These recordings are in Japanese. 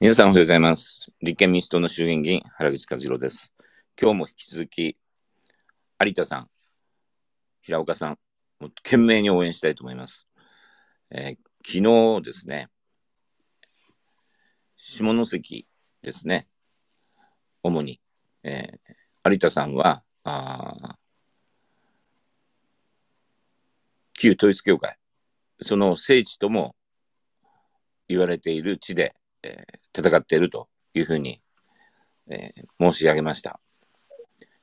皆さんおはようございます。立憲民主党の衆議院議員、原口和郎です。今日も引き続き、有田さん、平岡さん、もう懸命に応援したいと思います。えー、昨日ですね、下関ですね、主に、えー、有田さんは、あ旧統一教会、その聖地とも言われている地で、えー、戦っているというふうに、えー、申し上げました。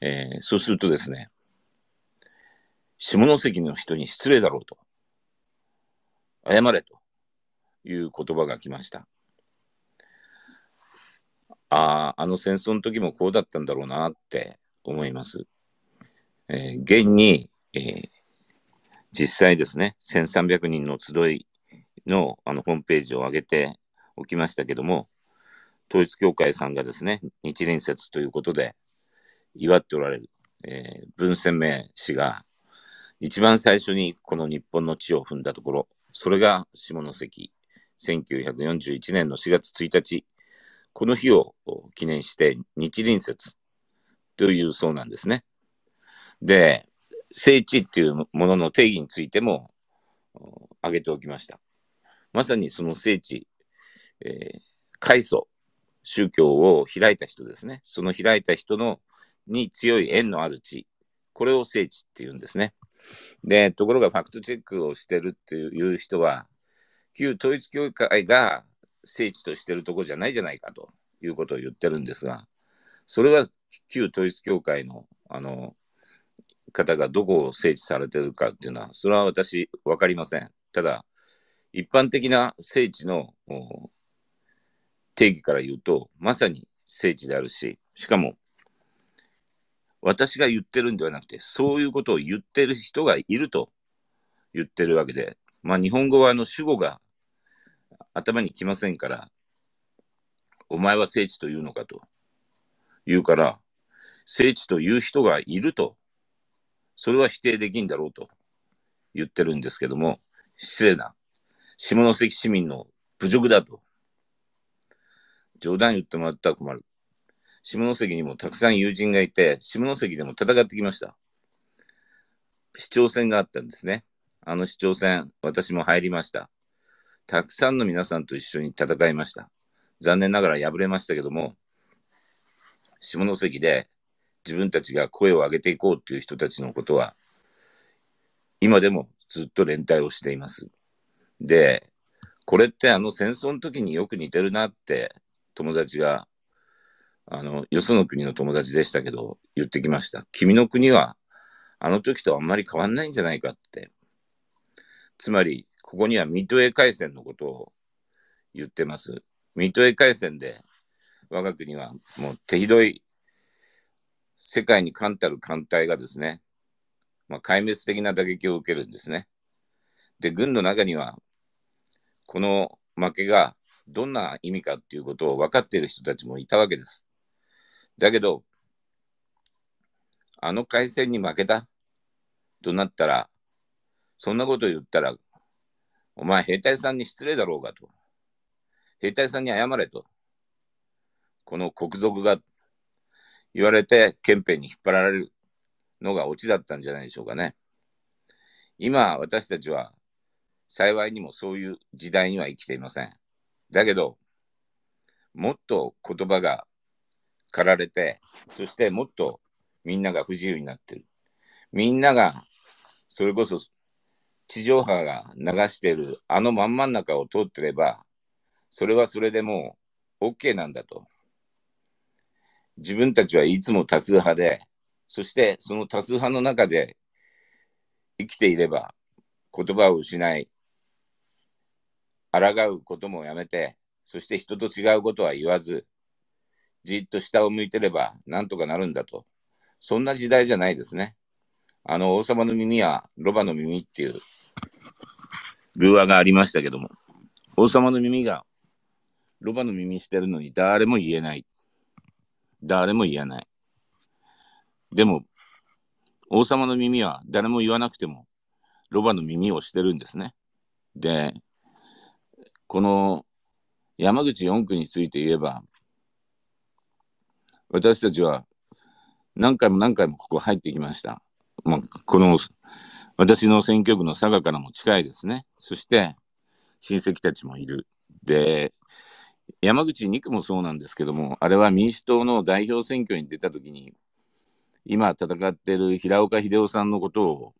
えー、そうするとですね、下関の人に失礼だろうと、謝れという言葉が来ました。ああ、あの戦争の時もこうだったんだろうなって思います。えー、現に、えー、実際ですね、1300人の集いのあのホームページを上げて、起きましたけども、統一教会さんがですね、日蓮説ということで祝っておられる、えー、文鮮明氏が、一番最初にこの日本の地を踏んだところ、それが下関、1941年の4月1日、この日を記念して日輪説というそうなんですね。で、聖地っていうものの定義についても挙げておきました。まさにその聖地えー、開祖、宗教を開いた人ですね。その開いた人のに強い縁のある地、これを聖地っていうんですね。で、ところがファクトチェックをしてるっていう人は、旧統一教会が聖地としてるとこじゃないじゃないかということを言ってるんですが、それは旧統一教会のあの方がどこを聖地されてるかっていうのは、それは私分かりません。ただ、一般的な聖地の定義から言うと、まさに聖地であるし、しかも、私が言ってるんではなくて、そういうことを言ってる人がいると言ってるわけで、まあ、日本語はあの主語が頭にきませんから、お前は聖地というのかと言うから、聖地という人がいると、それは否定できんだろうと言ってるんですけども、失礼な、下関市民の侮辱だと冗談言ってもらったら困る。下関にもたくさん友人がいて、下関でも戦ってきました。市長選があったんですね。あの市長選、私も入りました。たくさんの皆さんと一緒に戦いました。残念ながら敗れましたけども、下関で自分たちが声を上げていこうっていう人たちのことは、今でもずっと連帯をしています。で、これってあの戦争の時によく似てるなって友達が、あの、よその国の友達でしたけど、言ってきました。君の国は、あの時とあんまり変わんないんじゃないかって。つまり、ここにはミッドウェー海戦のことを言ってます。ミッドウェー海戦で、我が国はもう手ひどい、世界に冠たる艦隊がですね、まあ、壊滅的な打撃を受けるんですね。で、軍の中には、この負けがどんな意味かっていうことを分かっている人たちもいたわけです。だけど、あの海戦に負けたとなったら、そんなこと言ったら、お前兵隊さんに失礼だろうがと。兵隊さんに謝れと。この国賊が言われて憲兵に引っ張られるのがオチだったんじゃないでしょうかね。今私たちは幸いにもそういう時代には生きていません。だけど、もっと言葉が駆られて、そしてもっとみんなが不自由になってる。みんなが、それこそ地上波が流してるあのまんまん中を通ってれば、それはそれでもう OK なんだと。自分たちはいつも多数派で、そしてその多数派の中で生きていれば言葉を失い、抗うこともやめて、そして人と違うことは言わず、じっと下を向いてればなんとかなるんだと。そんな時代じゃないですね。あの、王様の耳はロバの耳っていう寓話がありましたけども、王様の耳がロバの耳してるのに誰も言えない。誰も言えない。でも、王様の耳は誰も言わなくても、ロバの耳をしてるんですね。で、この山口4区について言えば、私たちは何回も何回もここ入ってきました。まあ、この私の選挙区の佐賀からも近いですね。そして親戚たちもいる。で、山口2区もそうなんですけども、あれは民主党の代表選挙に出たときに、今戦っている平岡秀夫さんのことを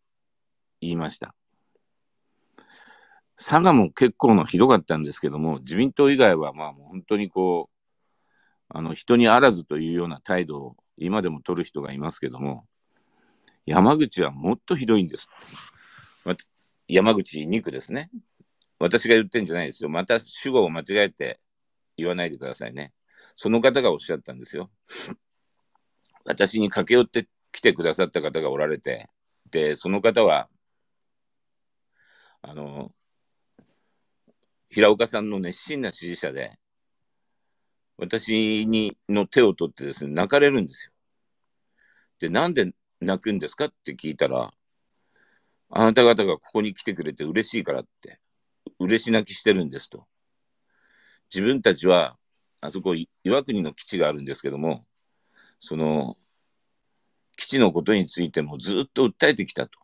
言いました。佐賀も結構のひどかったんですけども、自民党以外はまあもう本当にこう、あの人にあらずというような態度を今でも取る人がいますけども、山口はもっとひどいんです。ま、山口2区ですね。私が言ってんじゃないですよ。また主語を間違えて言わないでくださいね。その方がおっしゃったんですよ。私に駆け寄ってきてくださった方がおられて、で、その方は、あの、平岡さんの熱心な支持者で、私にの手を取ってですね、泣かれるんですよ。で、なんで泣くんですかって聞いたら、あなた方がここに来てくれて嬉しいからって、嬉し泣きしてるんですと。自分たちは、あそこ岩国の基地があるんですけども、その、基地のことについてもずっと訴えてきたと。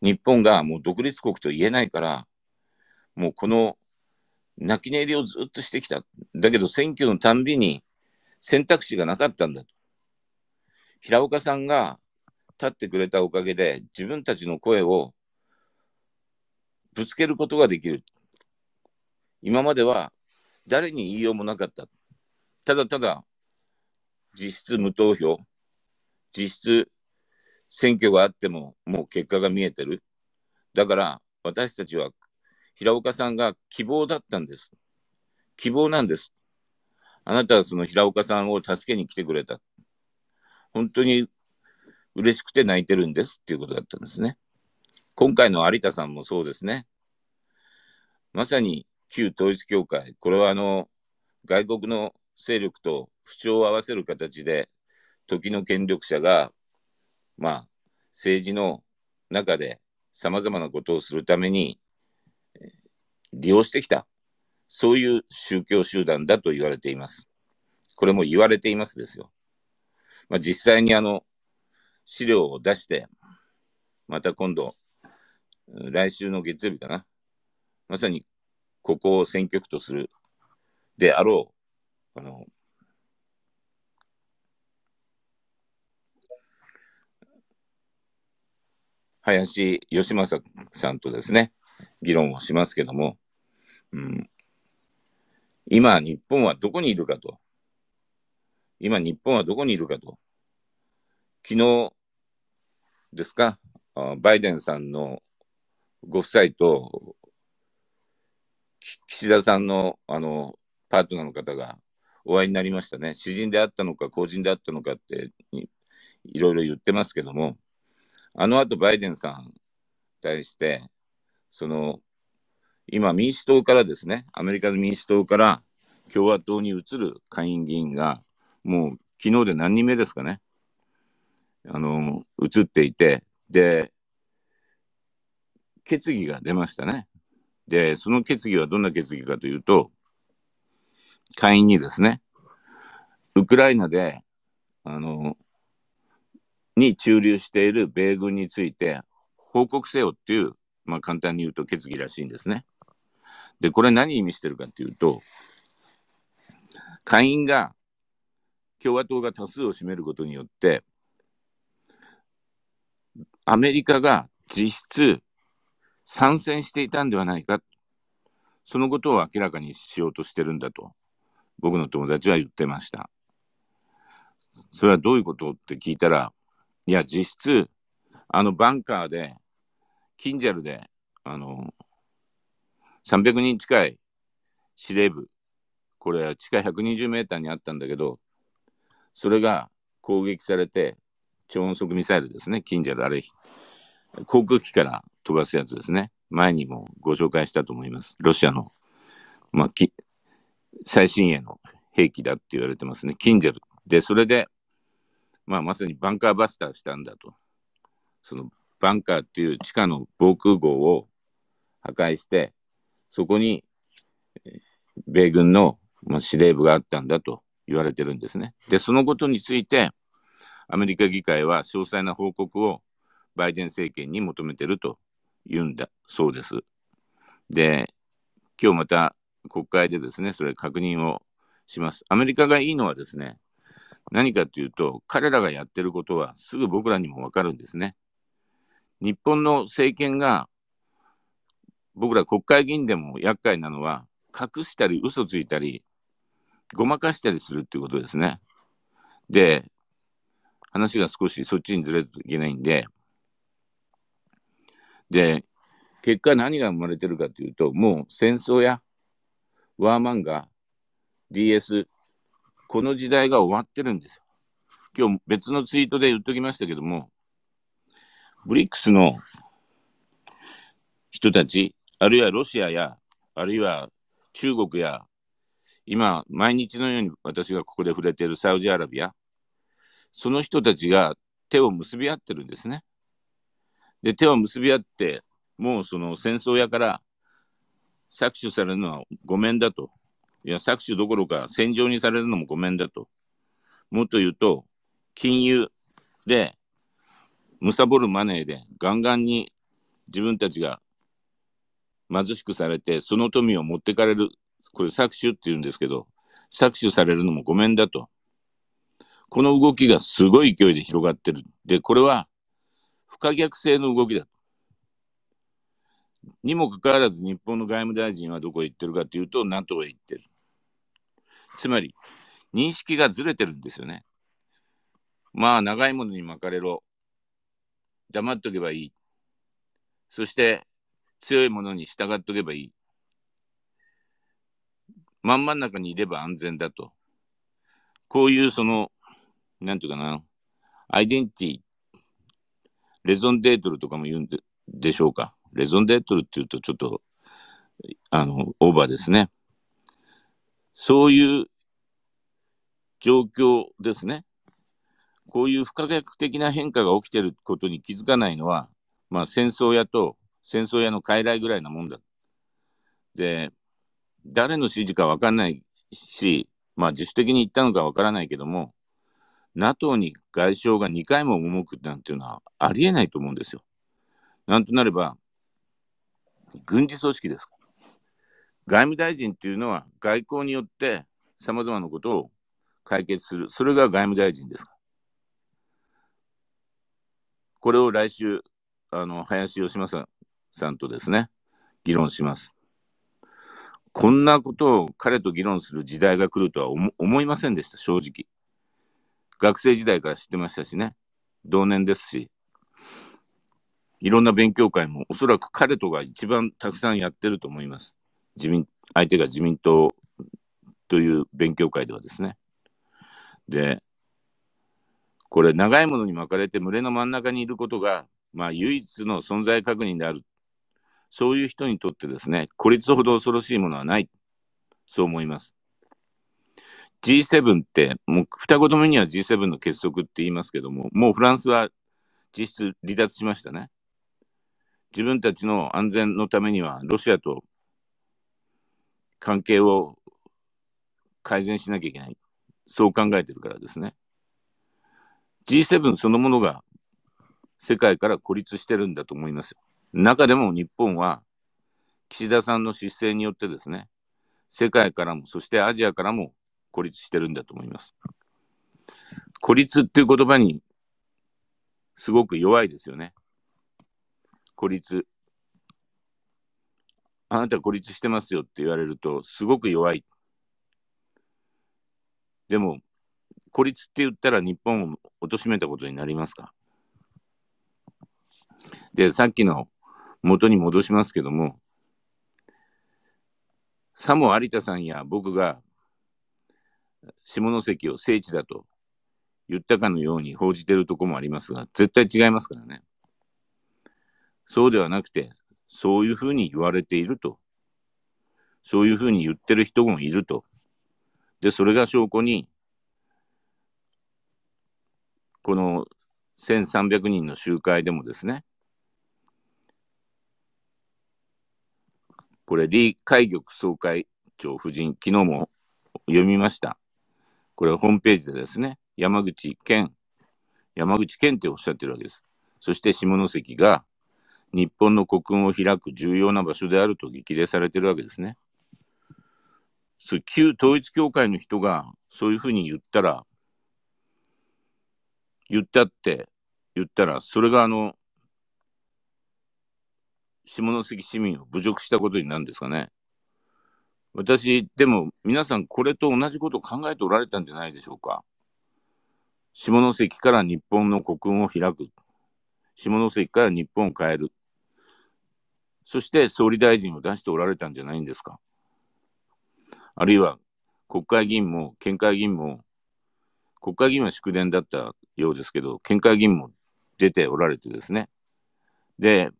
日本がもう独立国と言えないから、もうこの泣き寝入りをずっとしてきた。だけど選挙のたんびに選択肢がなかったんだと。平岡さんが立ってくれたおかげで自分たちの声をぶつけることができる。今までは誰に言いようもなかった。ただただ実質無投票、実質選挙があってももう結果が見えてる。だから私たちは平岡さんが希望だったんです。希望なんです。あなたはその平岡さんを助けに来てくれた。本当に嬉しくて泣いてるんですっていうことだったんですね。今回の有田さんもそうですね。まさに旧統一教会、これはあの外国の勢力と不調を合わせる形で、時の権力者が、まあ、政治の中で様々なことをするために利用してきた、そういう宗教集団だと言われています。これも言われていますですよ。まあ、実際にあの、資料を出して、また今度、来週の月曜日かな。まさに、ここを選挙区とするであろう、あの、林義正さんとですね、議論をしますけども、うん、今、日本はどこにいるかと。今、日本はどこにいるかと。昨日ですか、バイデンさんのご夫妻と、岸田さんのあのパートナーの方がお会いになりましたね。詩人であったのか、公人であったのかっていろいろ言ってますけども、あの後バイデンさんに対して、その今、民主党からですね、アメリカの民主党から共和党に移る下院議員が、もう昨日で何人目ですかね、あの、移っていて、で、決議が出ましたね。で、その決議はどんな決議かというと、下院にですね、ウクライナで、あの、に駐留している米軍について報告せよっていう、まあ簡単に言うと決議らしいんですね。で、これ何意味してるかっていうと、下院が共和党が多数を占めることによって、アメリカが実質参戦していたんではないか、そのことを明らかにしようとしてるんだと、僕の友達は言ってました。それはどういうことって聞いたら、いや、実質、あのバンカーで、キンジャルで、あの、300人近い司令部、これは地下120メーターにあったんだけど、それが攻撃されて、超音速ミサイルですね、近ジャル、あれ、航空機から飛ばすやつですね。前にもご紹介したと思います。ロシアの、まあ、最新鋭の兵器だって言われてますね。キンジェル。で、それで、まあ、まさにバンカーバスターしたんだと。そのバンカーっていう地下の防空壕を破壊して、そこに、米軍の、ま司令部があったんだと言われてるんですね。で、そのことについて、アメリカ議会は詳細な報告をバイデン政権に求めてると言うんだそうです。で、今日また国会でですね、それ確認をします。アメリカがいいのはですね、何かというと、彼らがやってることはすぐ僕らにもわかるんですね。日本の政権が僕ら国会議員でも厄介なのは、隠したり嘘ついたり、ごまかしたりするっていうことですね。で、話が少しそっちにずれるといけないんで、で、結果何が生まれてるかというと、もう戦争やワーマンガ、DS、この時代が終わってるんですよ。今日別のツイートで言っときましたけども、ブリックスの人たち、あるいはロシアや、あるいは中国や、今、毎日のように私がここで触れているサウジアラビア、その人たちが手を結び合ってるんですね。で、手を結び合って、もうその戦争やから搾取されるのはごめんだと。いや、搾取どころか戦場にされるのもごめんだと。もっと言うと、金融で、むさぼるマネーでガンガンに自分たちが貧しくされて、その富を持ってかれる、これ搾取って言うんですけど、搾取されるのもごめんだと。この動きがすごい勢いで広がってる。で、これは不可逆性の動きだ。にもかかわらず日本の外務大臣はどこへ行ってるかというと NATO へ行ってる。つまり認識がずれてるんですよね。まあ長いものに巻かれろ。黙っとけばいい。そして強いものに従っとけばいい。まん真ん中にいれば安全だと。こういうその、なんていうかな、アイデンティティ、レゾンデートルとかも言うんででしょうか。レゾンデートルっていうとちょっと、あの、オーバーですね。そういう状況ですね。こういう不可逆的な変化が起きてることに気づかないのは、まあ、戦争やと戦争屋の傀儡ぐらいなもんだ。で、誰の指示か分かんないし、まあ自主的に言ったのか分からないけども、NATO に外相が2回も赴くなんていうのはありえないと思うんですよ。なんとなれば、軍事組織です外務大臣っていうのは外交によってさまざまなことを解決する。それが外務大臣ですこれを来週、あの、林芳正さんとですね、議論します。こんなことを彼と議論する時代が来るとは思いませんでした、正直。学生時代から知ってましたしね、同年ですし、いろんな勉強会もおそらく彼とが一番たくさんやってると思います。自民、相手が自民党という勉強会ではですね。で、これ長いものに巻かれて群れの真ん中にいることが、まあ唯一の存在確認であるそういう人にとってですね、孤立ほど恐ろしいものはない。そう思います。G7 って、もう二言目には G7 の結束って言いますけども、もうフランスは実質離脱しましたね。自分たちの安全のためには、ロシアと関係を改善しなきゃいけない。そう考えてるからですね。G7 そのものが世界から孤立してるんだと思いますよ。中でも日本は岸田さんの姿勢によってですね、世界からも、そしてアジアからも孤立してるんだと思います。孤立っていう言葉にすごく弱いですよね。孤立。あなた孤立してますよって言われるとすごく弱い。でも、孤立って言ったら日本を貶めたことになりますかで、さっきの元に戻しますけども、さも有田さんや僕が下関を聖地だと言ったかのように報じてるとこもありますが、絶対違いますからね。そうではなくて、そういうふうに言われていると。そういうふうに言ってる人もいると。で、それが証拠に、この1300人の集会でもですね、これ、李海玉総会長夫人、昨日も読みました。これはホームページでですね、山口県、山口県っておっしゃってるわけです。そして下関が日本の国運を開く重要な場所であると激励されてるわけですね。そ旧統一教会の人がそういうふうに言ったら、言ったって、言ったら、それがあの、下関市民を侮辱したことになるんですかね。私、でも皆さんこれと同じことを考えておられたんじゃないでしょうか。下関から日本の国運を開く。下関から日本を変える。そして総理大臣を出しておられたんじゃないんですか。あるいは国会議員も県会議員も、国会議員は祝電だったようですけど、県会議員も出ておられてですね。で、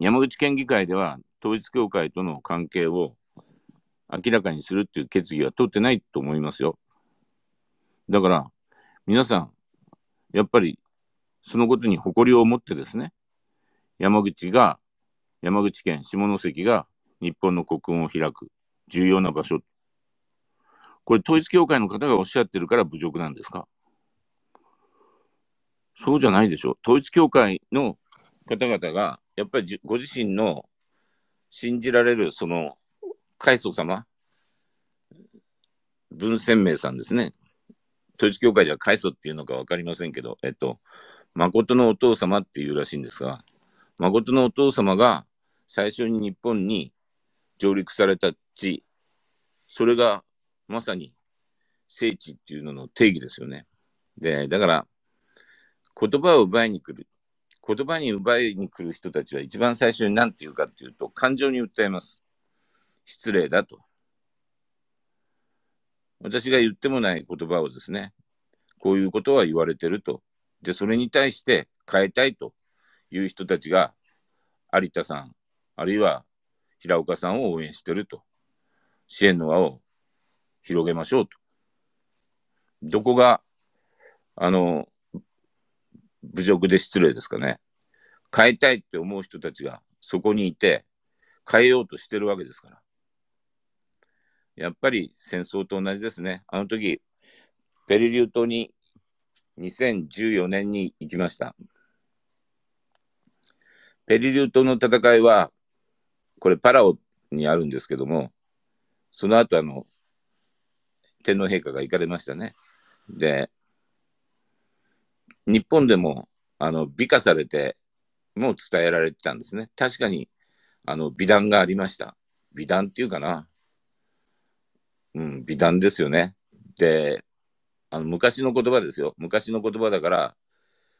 山口県議会では統一教会との関係を明らかにするっていう決議は通ってないと思いますよ。だから、皆さん、やっぱりそのことに誇りを持ってですね、山口が、山口県下関が日本の国運を開く重要な場所。これ統一教会の方がおっしゃってるから侮辱なんですかそうじゃないでしょう。統一教会の方々がやっぱりご自身の信じられる、その、海藻様、文鮮明さんですね。統一教会では海藻っていうのか分かりませんけど、えっと、誠のお父様っていうらしいんですが、誠のお父様が最初に日本に上陸された地、それがまさに聖地っていうのの定義ですよね。で、だから、言葉を奪いに来る。言葉に奪いに来る人たちは一番最初に何て言うかっていうと感情に訴えます。失礼だと。私が言ってもない言葉をですね、こういうことは言われてると。で、それに対して変えたいという人たちが有田さん、あるいは平岡さんを応援してると。支援の輪を広げましょうと。どこが、あの、侮辱で失礼ですかね。変えたいって思う人たちがそこにいて、変えようとしてるわけですから。やっぱり戦争と同じですね。あの時、ペリリュー島に2014年に行きました。ペリリュー島の戦いは、これパラオにあるんですけども、その後あの、天皇陛下が行かれましたね。で、日本でもあの美化されてもう伝えられてたんですね。確かにあの美談がありました。美談っていうかな。うん、美談ですよね。で、あの昔の言葉ですよ。昔の言葉だから、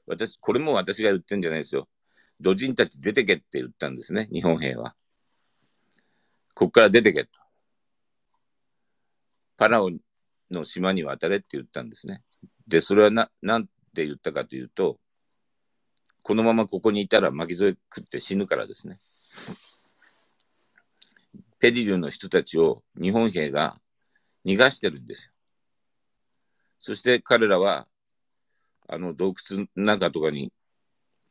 私、これも私が言ってんじゃないですよ。土人たち出てけって言ったんですね、日本兵は。こっから出てけと。パラオの島に渡れって言ったんですね。で、それはな、なんで言ったかというと、このままここにいたら巻き添え食って死ぬからですね。ペリルの人たちを日本兵が逃がしてるんですよ。そして彼らは、あの洞窟の中とかに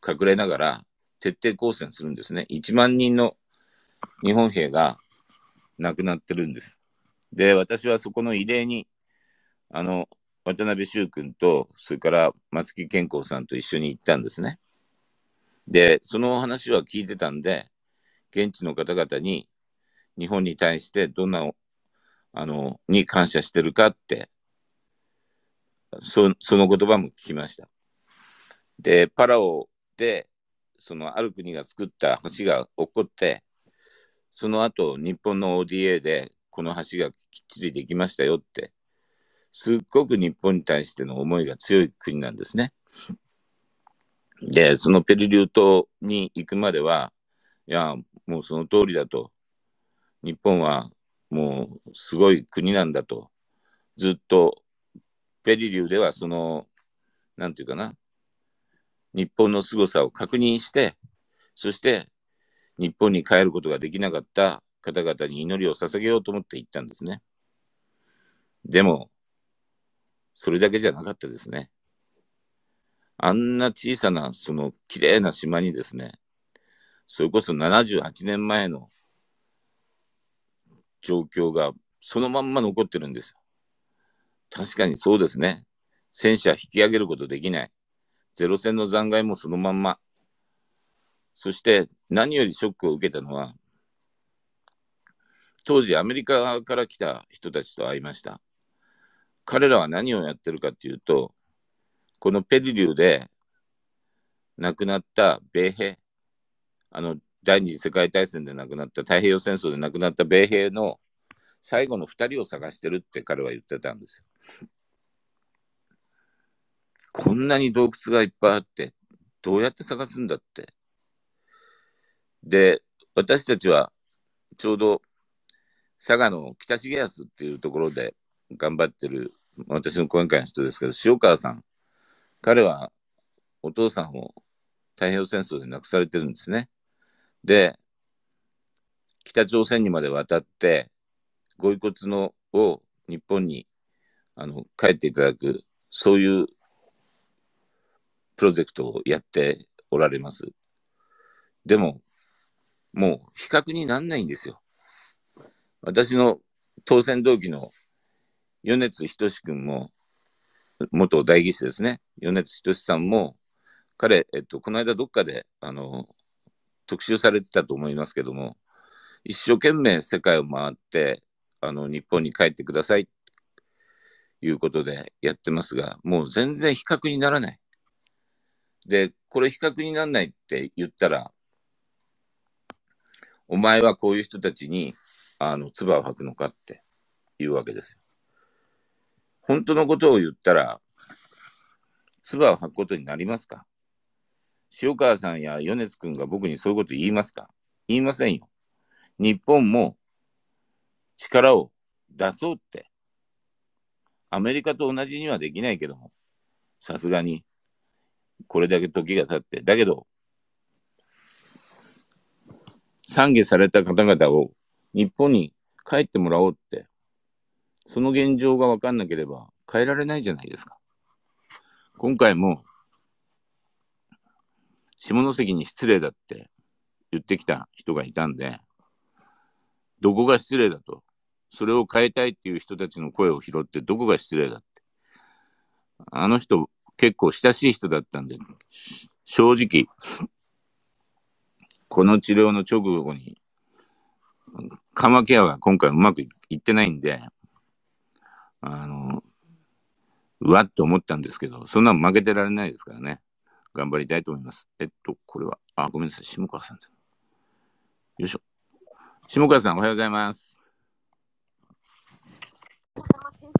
隠れながら徹底抗戦するんですね。1万人の日本兵が亡くなってるんです。で、私はそこの慰霊に、あの、渡辺修君と、それから松木健康さんと一緒に行ったんですね。で、その話は聞いてたんで、現地の方々に日本に対してどんな、あの、に感謝してるかって、そその言葉も聞きました。で、パラオで、そのある国が作った橋が起こって、その後、日本の ODA でこの橋がきっちりできましたよってすっごく日本に対しての思いが強い国なんですね。で、そのペリリュー島に行くまでは、いや、もうその通りだと。日本はもうすごい国なんだと。ずっと、ペリリューではその、なんていうかな、日本の凄さを確認して、そして日本に帰ることができなかった方々に祈りを捧げようと思って行ったんですね。でも、それだけじゃなかったですね。あんな小さな、その綺麗な島にですね、それこそ78年前の状況がそのまんま残ってるんですよ。確かにそうですね。戦車引き上げることできない。ゼロ戦の残骸もそのまんま。そして何よりショックを受けたのは、当時アメリカから来た人たちと会いました。彼らは何をやってるかっていうと、このペリリューで亡くなった米兵、あの、第二次世界大戦で亡くなった、太平洋戦争で亡くなった米兵の最後の2人を探してるって彼は言ってたんですよ。こんなに洞窟がいっぱいあって、どうやって探すんだって。で、私たちはちょうど佐賀の北重安っていうところで頑張ってる、私の講演会の人ですけど、塩川さん、彼はお父さんを太平洋戦争で亡くされてるんですね。で、北朝鮮にまで渡って、ご遺骨のを日本にあの帰っていただく、そういうプロジェクトをやっておられます。でも、もう比較になんないんですよ。私の当選同期の米津仁君も、元代議士ですね、米津仁さんも、彼、えっと、この間どっかで、あの、特集されてたと思いますけども、一生懸命世界を回って、あの、日本に帰ってください、いうことでやってますが、もう全然比較にならない。で、これ比較にならないって言ったら、お前はこういう人たちに、あの、唾を吐くのかっていうわけですよ。本当のことを言ったら、唾を吐くことになりますか塩川さんや米津君が僕にそういうこと言いますか言いませんよ。日本も力を出そうって。アメリカと同じにはできないけども、さすがに、これだけ時が経って、だけど、賛悔された方々を日本に帰ってもらおうって、その現状が分かんなければ変えられないじゃないですか。今回も、下関に失礼だって言ってきた人がいたんで、どこが失礼だと。それを変えたいっていう人たちの声を拾って、どこが失礼だって。あの人、結構親しい人だったんで、正直、この治療の直後に、カマケアが今回うまくいってないんで、あの、うわっと思ったんですけど、そんな負けてられないですからね。頑張りたいと思います。えっと、これは、あ、ごめんなさい、下川さんよいしょ。下川さん、おはようございます。先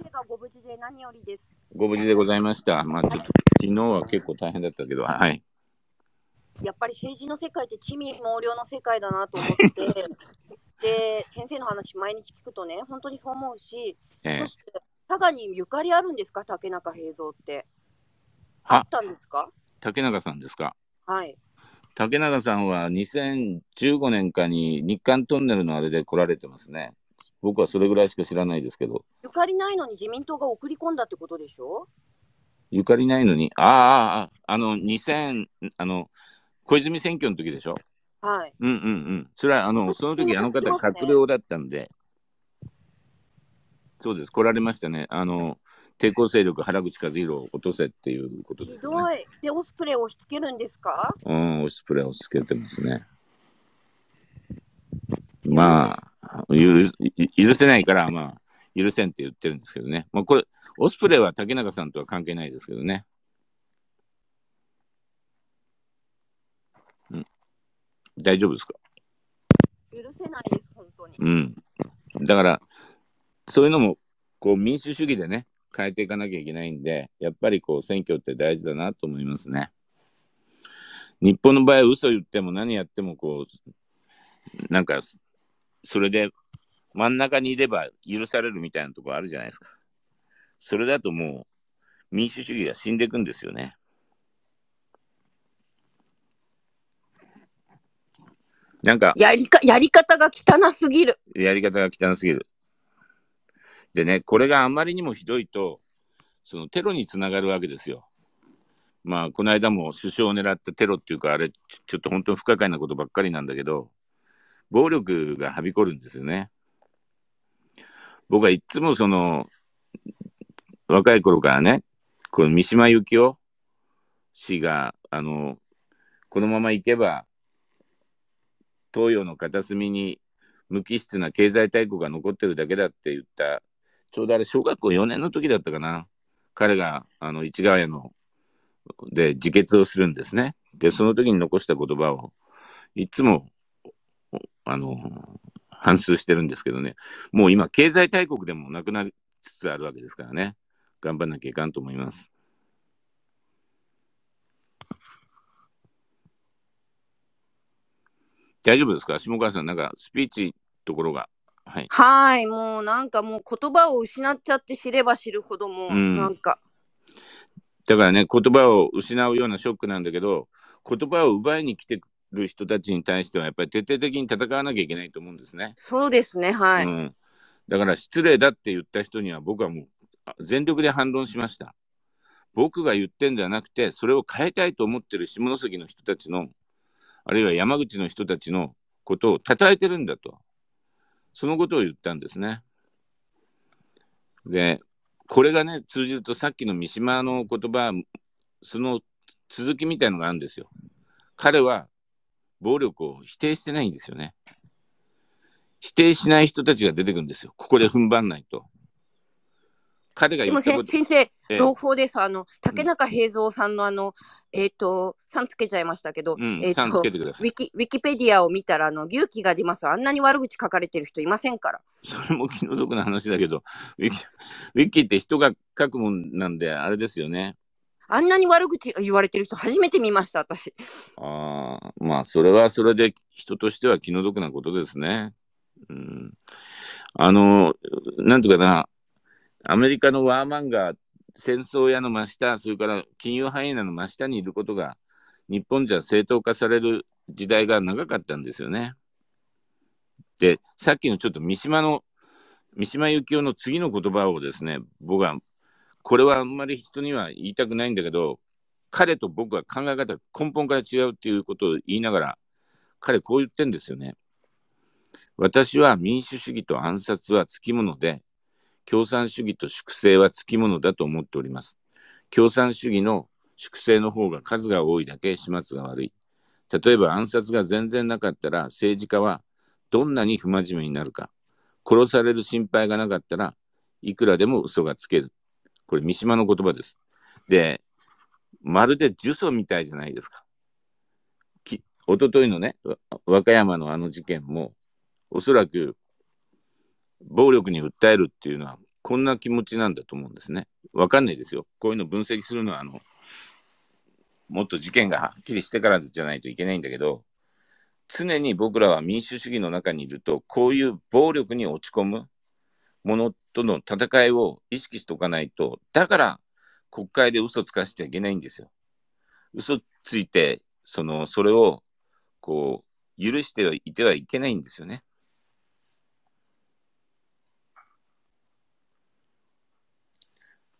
生がご無事で何よりです。ご無事でございました。まあ、ちょっと、昨日は結構大変だったけど、はい。やっぱり政治の世界って地味猛量の世界だなと思って、で、先生の話、毎日聞くとね、本当にそう思うし、ええ、そして佐賀にゆかりあるんですか、竹中平蔵って。あったんですか竹中さんですか。はい。竹中さんは2015年かに日韓トンネルのあれで来られてますね。僕はそれぐらいしか知らないですけど。ゆかりないのに自民党が送り込んだってことでしょゆかりないのに、ああ、あの、2000、あの、小泉選挙の時でしょはい。うんうんうん。それは、あの、その時あの方、閣僚だったんで、そうです、来られましたね。あの抵抗勢力原口和弘を落とせっていうことです、ね。い。で、オスプレイを押し付けるんですかうん、オスプレイを押し付けてますね。まあ、許せないから、まあ、許せんって言ってるんですけどね。まあ、これ、オスプレイは竹中さんとは関係ないですけどね。大丈夫ですか許せないです、本当に。うん。だから、そういうのもこう民主主義でね変えていかなきゃいけないんでやっぱりこう選挙って大事だなと思いますね。日本の場合嘘言っても何やってもこうなんかそれで真ん中にいれば許されるみたいなところあるじゃないですか。それだともう民主主義が死んでいくんですよね。なんかやりかやり方が汚すぎる。やり方が汚すぎる。でね、これがあまりにもひどいと、そのテロにつながるわけですよ。まあ、この間も首相を狙ったテロっていうか、あれ、ちょっと本当に不可解なことばっかりなんだけど、暴力がはびこるんですよね。僕はいつもその、若い頃からね、この三島由紀夫氏が、あの、このまま行けば、東洋の片隅に無機質な経済大国が残ってるだけだって言ったちょうどあれ、小学校4年の時だったかな。彼が、あの、市川谷の、で、自決をするんですね。で、その時に残した言葉を、いつも、あの、反数してるんですけどね。もう今、経済大国でもなくなりつつあるわけですからね。頑張んなきゃいかんと思います。大丈夫ですか下川さん、なんかスピーチところが。はい、はいもうなんかもう言葉を失っちゃって知れば知るほどもうなんか、うん、だからね言葉を失うようなショックなんだけど言葉を奪いに来てる人たちに対してはやっぱり徹底的に戦わなきゃいけないと思うんですね。そうですねはい、うん、だから失礼だって言った人には僕はもう全力で反論しました。僕が言ってんじゃなくてそれを変えたいと思ってる下関の人たちのあるいは山口の人たちのことを称えてるんだと。そのことを言ったんですね。で、これがね、通じるとさっきの三島の言葉、その続きみたいのがあるんですよ。彼は暴力を否定してないんですよね。否定しない人たちが出てくるんですよ。ここで踏ん張んないと。彼が言っこと先生、えー、朗報です。あの、竹中平蔵さんのあの、えっ、ー、と、さんつけちゃいましたけど、うん、えっ、ー、とウィキ、ウィキペディアを見たら、あの、勇気が出ます。あんなに悪口書かれてる人いませんから。それも気の毒な話だけど、ウィキ、ウィキって人が書くもんなんで、あれですよね。あんなに悪口言われてる人初めて見ました、私。ああ、まあ、それはそれで人としては気の毒なことですね。うん。あの、なんとかな、アメリカのワーマンが戦争屋の真下、それから金融繁栄エの真下にいることが、日本じゃ正当化される時代が長かったんですよね。で、さっきのちょっと三島の、三島由紀夫の次の言葉をですね、僕は、これはあんまり人には言いたくないんだけど、彼と僕は考え方根本から違うっていうことを言いながら、彼こう言ってんですよね。私は民主主義と暗殺はつきもので、共産主義と粛清はつきものだと思っております。共産主義の粛清の方が数が多いだけ始末が悪い。例えば暗殺が全然なかったら政治家はどんなに不真面目になるか。殺される心配がなかったらいくらでも嘘がつける。これ三島の言葉です。で、まるで呪詛みたいじゃないですか。き一昨日のね、和歌山のあの事件も、おそらく暴力に訴えるっていうのは、こんな気持ちなんだと思うんですね。わかんないですよ。こういうの分析するのは、あの、もっと事件がはっきりしてからじゃないといけないんだけど、常に僕らは民主主義の中にいると、こういう暴力に落ち込むものとの戦いを意識しておかないと、だから国会で嘘つかせちゃいけないんですよ。嘘ついて、その、それを、こう、許してはいてはいけないんですよね。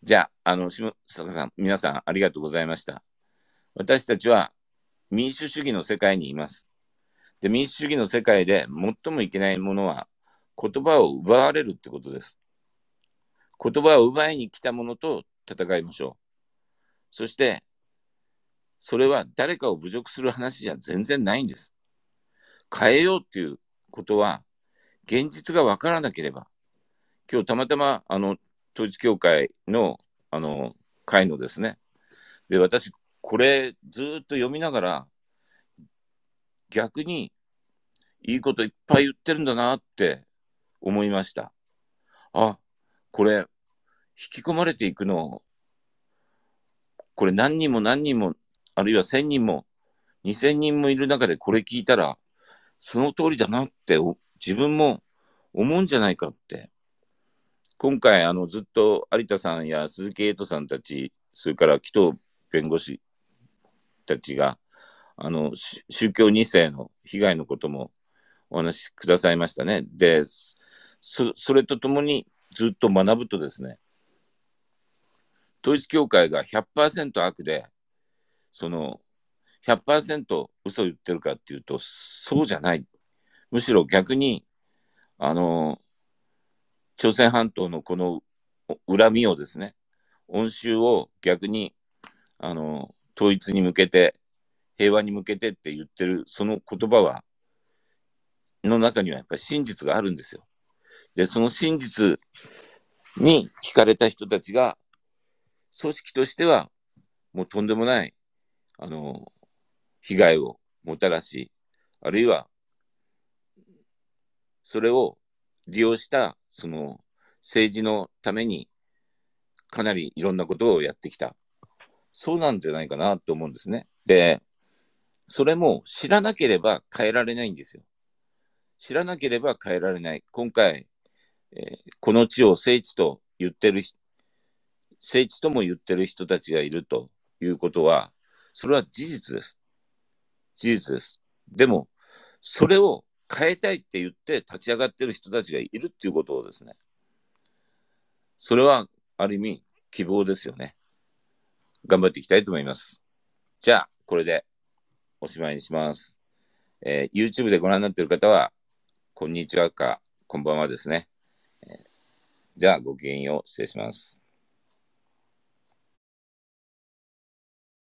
じゃあ、あの、下坂さん、皆さんありがとうございました。私たちは民主主義の世界にいます。で、民主主義の世界で最もいけないものは言葉を奪われるってことです。言葉を奪いに来たものと戦いましょう。そして、それは誰かを侮辱する話じゃ全然ないんです。変えようっていうことは、現実がわからなければ、今日たまたま、あの、統一教会のあの会のですね、で私、これずっと読みながら、逆にいいこといっぱい言ってるんだなって思いました。あこれ、引き込まれていくのを、これ何人も何人も、あるいは1000人も、2000人もいる中でこれ聞いたら、その通りだなって自分も思うんじゃないかって今回、あの、ずっと有田さんや鈴木エイトさんたち、それから紀藤弁護士たちが、あの、宗教2世の被害のこともお話しくださいましたね。で、そそれとともにずっと学ぶとですね、統一教会が100%悪で、その、100%嘘を言ってるかっていうと、そうじゃない。むしろ逆に、あの、朝鮮半島のこの恨みをですね、恩衆を逆に、あの、統一に向けて、平和に向けてって言ってる、その言葉は、の中にはやっぱり真実があるんですよ。で、その真実に惹かれた人たちが、組織としては、もうとんでもない、あの、被害をもたらし、あるいは、それを利用したその政治のためにかなりいろんなことをやってきたそうなんじゃないかなと思うんですね。でそれも知らなければ変えられないんですよ。知らなければ変えられない。今回、えー、この地を聖地と言ってる聖地とも言ってる人たちがいるということは、それは事実です。事実です。でも、それを変えたいって言って立ち上がってる人たちがいるっていうことをですね、それはある意味希望ですよね。頑張っていきたいと思います。じゃあ、これでおしまいにします。えー、YouTube でご覧になっている方は、こんにちはか、こんばんはですね。えー、じゃあ、ごきげんよう。失礼します。